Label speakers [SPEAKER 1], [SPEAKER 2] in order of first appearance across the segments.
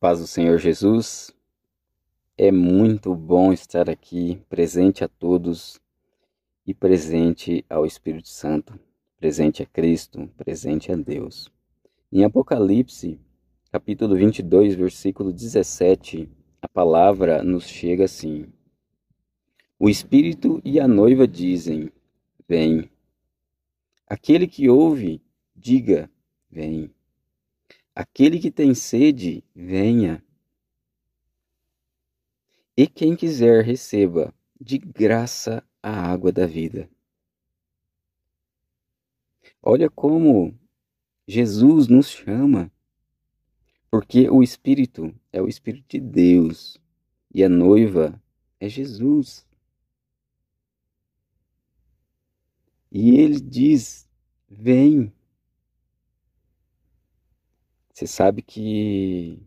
[SPEAKER 1] paz do Senhor Jesus. É muito bom estar aqui, presente a todos e presente ao Espírito Santo, presente a Cristo, presente a Deus. Em Apocalipse, capítulo 22, versículo 17, a palavra nos chega assim: O Espírito e a noiva dizem: Vem. Aquele que ouve, diga: Vem. Aquele que tem sede, venha. E quem quiser, receba de graça a água da vida. Olha como Jesus nos chama, porque o Espírito é o Espírito de Deus e a noiva é Jesus. E ele diz: Vem. Você sabe que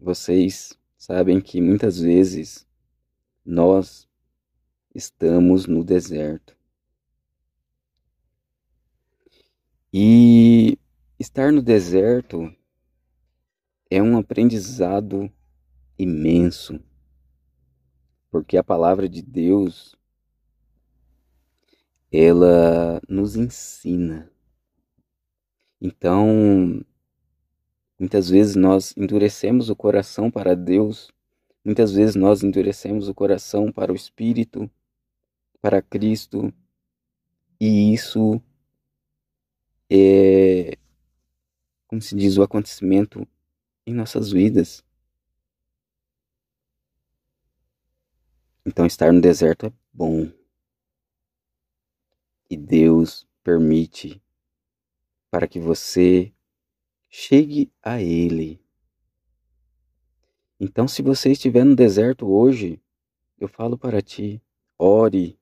[SPEAKER 1] vocês sabem que muitas vezes nós estamos no deserto. E estar no deserto é um aprendizado imenso, porque a palavra de Deus ela nos ensina. Então, Muitas vezes nós endurecemos o coração para Deus, muitas vezes nós endurecemos o coração para o Espírito, para Cristo, e isso é, como se diz, o acontecimento em nossas vidas. Então, estar no deserto é bom. E Deus permite para que você chegue a Ele. Então, se você estiver no deserto hoje, eu falo para ti: ore.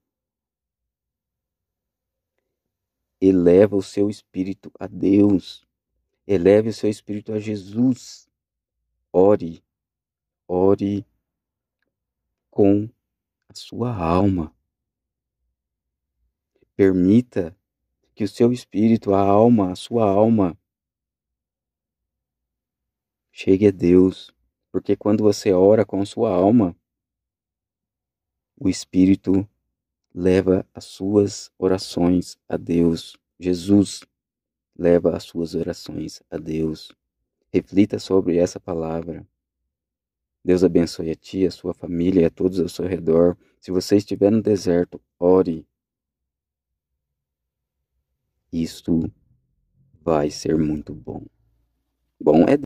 [SPEAKER 1] Eleva o seu espírito a Deus. Eleve o seu espírito a Jesus. Ore. Ore com a sua alma. Permita que o seu espírito, a alma, a sua alma, Chegue a Deus, porque quando você ora com sua alma, o Espírito leva as suas orações a Deus. Jesus leva as suas orações a Deus. Reflita sobre essa palavra. Deus abençoe a ti, a sua família e a todos ao seu redor. Se você estiver no deserto, ore. Isto vai ser muito bom. Bom é